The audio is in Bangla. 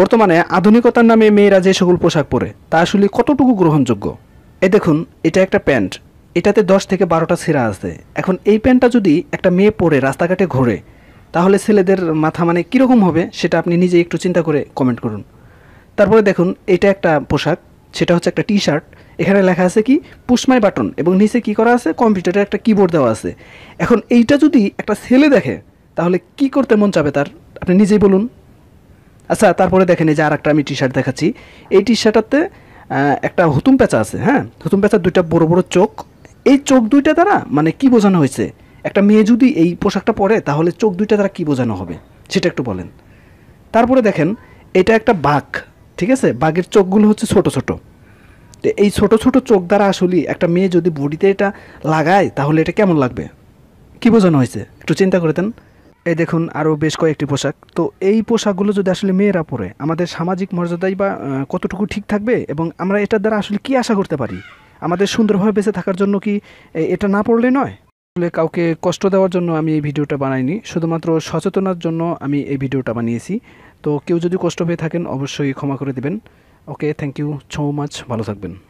বর্তমানে আধুনিকতার নামে মেয়েরা যে সকল পোশাক পরে তা আসলে কতটুকু গ্রহণযোগ্য এ দেখুন এটা একটা প্যান্ট এটাতে দশ থেকে বারোটা ছেঁড়া আছে এখন এই প্যান্টটা যদি একটা মেয়ে পরে রাস্তাঘাটে ঘোরে তাহলে ছেলেদের মাথা মানে কীরকম হবে সেটা আপনি নিজে একটু চিন্তা করে কমেন্ট করুন তারপরে দেখুন এটা একটা পোশাক সেটা হচ্ছে একটা টি শার্ট এখানে লেখা আছে কি পুষমাই বাটন এবং নিচে কি করা আছে কম্পিউটারে একটা কিবোর্ড দেওয়া আছে এখন এইটা যদি একটা ছেলে দেখে তাহলে কি করতে মন চাবে তার আপনি নিজেই বলুন আচ্ছা তারপরে দেখেন এই যে আর একটা আমি টি শার্ট দেখাচ্ছি এই টি শার্টটাতে একটা হুতুম পেঁচা আছে হ্যাঁ হুতুম পেঁচা দুইটা বড় বড় চোখ এই চোখ দুইটা দ্বারা মানে কি বোঝানো হয়েছে একটা মেয়ে যদি এই পোশাকটা পরে তাহলে চোখ দুইটা দ্বারা কি বোঝানো হবে সেটা একটু বলেন তারপরে দেখেন এটা একটা বাঘ ঠিক আছে বাঘের চোখগুলো হচ্ছে ছোট ছোট তো এই ছোট ছোট চোখ দ্বারা আসলে একটা মেয়ে যদি বডিতে এটা লাগায় তাহলে এটা কেমন লাগবে কি বোঝানো হয়েছে একটু চিন্তা করে দেন এই দেখুন আরও বেশ কয়েকটি পোশাক তো এই পোশাকগুলো যদি আসলে মেয়েরা পরে আমাদের সামাজিক মর্যাদাই বা কতটুকু ঠিক থাকবে এবং আমরা এটার দ্বারা আসলে কি আশা করতে পারি আমাদের সুন্দরভাবে বেঁচে থাকার জন্য কি এটা না পড়লে নয় আসলে কাউকে কষ্ট দেওয়ার জন্য আমি এই ভিডিওটা বানাইনি শুধুমাত্র সচেতনার জন্য আমি এই ভিডিওটা বানিয়েছি তো কেউ যদি কষ্ট পেয়ে থাকেন অবশ্যই ক্ষমা করে দেবেন ওকে থ্যাংক ইউ ছৌ মাছ ভালো থাকবেন